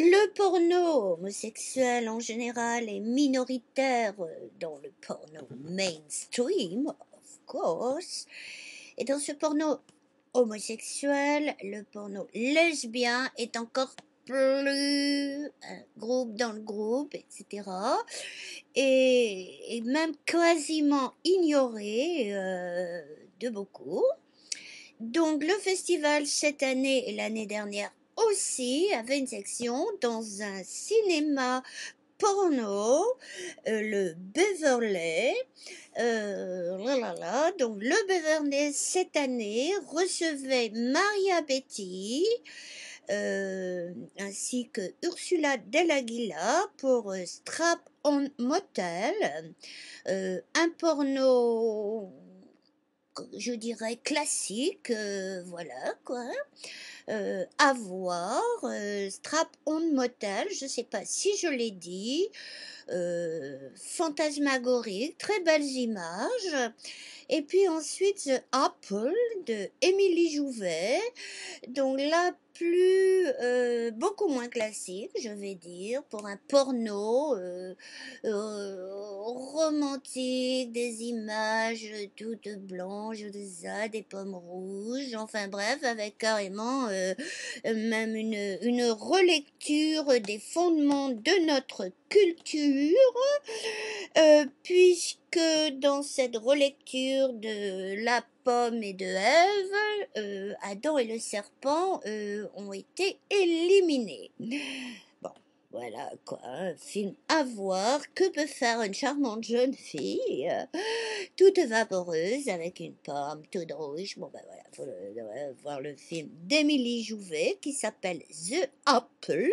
Le porno homosexuel en général est minoritaire euh, dans le porno mainstream, of course. Et dans ce porno homosexuel, le porno lesbien est encore plus un euh, groupe dans le groupe, etc. Et, même quasiment ignoré euh, de beaucoup. Donc le festival cette année et l'année dernière aussi avait une section dans un cinéma porno, euh, le Beverley. Euh, donc le Beverly cette année recevait Maria Betty. Euh, ainsi que Ursula Delaguila pour Strap on Motel, un porno je dirais, classique, euh, voilà quoi. avoir, euh, euh, strap on motel, je sais pas si je l'ai dit. Euh, fantasmagorique très belles images. Et puis ensuite, Apple de Émilie Jouvet. Donc la plus, euh, beaucoup moins classique, je vais dire, pour un porno euh, romantique, des images toutes blanches, des pommes rouges, enfin bref, avec carrément même une, une relecture des fondements de notre culture, euh, puisque dans cette relecture de la pomme et de Ève, euh, Adam et le serpent euh, ont été éliminés. Bon, voilà quoi, un film à voir. Que peut faire une charmante jeune fille, toute vaporeuse, avec une pomme toute rouge Bon ben voilà, faut voir le film d'Émilie Jouvet qui s'appelle The Apple.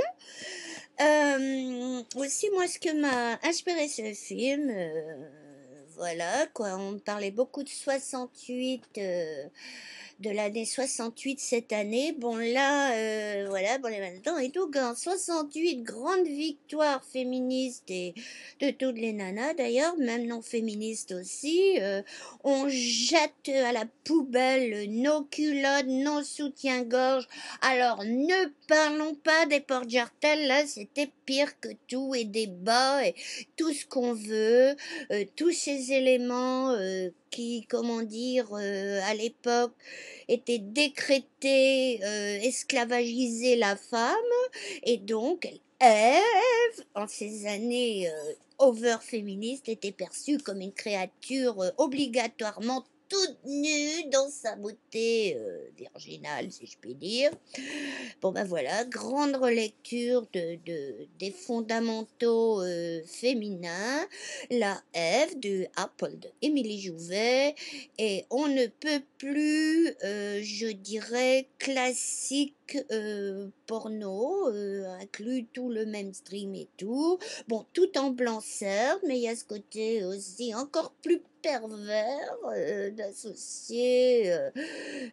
Euh, aussi, moi, ce que m'a inspiré ce film, euh, voilà, quoi, on parlait beaucoup de 68, euh, de l'année 68 cette année. Bon là, euh, voilà, bon les maintenant et tout, 68, grande victoire féministe et de toutes les nanas d'ailleurs, même non féministes aussi. Euh, on jette à la poubelle nos culottes, nos soutiens-gorge. Alors ne parlons pas des portes jartelles là, c'était pire que tout et des bas et tout ce qu'on veut, euh, tous ces éléments qui, comment dire, euh, à l'époque était décrété euh, esclavagiser la femme, et donc Ève, en ces années euh, over-féministes, était perçue comme une créature obligatoirement toute nue dans sa beauté euh, virginale, si je puis dire. Bon ben voilà, grande relecture de, des fondamentaux euh, féminins, la Ève de Apple de Émilie Jouvet, et on ne peut plus, euh, je dirais, classique euh, porno, euh, inclut tout le mainstream et tout. Bon, tout en blanc certes, mais il y a ce côté aussi encore plus pervers euh, d'associer euh,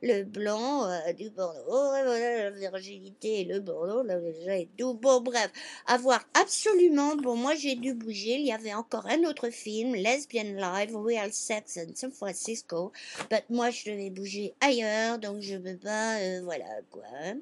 le blanc du porno. voilà, la virginité et le porno, là déjà et tout. Bon, bref, à voir absolument. Bon, moi j'ai dû bouger. Il y avait encore un autre film, Lesbian Live, Real Sex in San Francisco. But moi je devais bouger ailleurs, donc je peux pas, voilà quoi. Hein.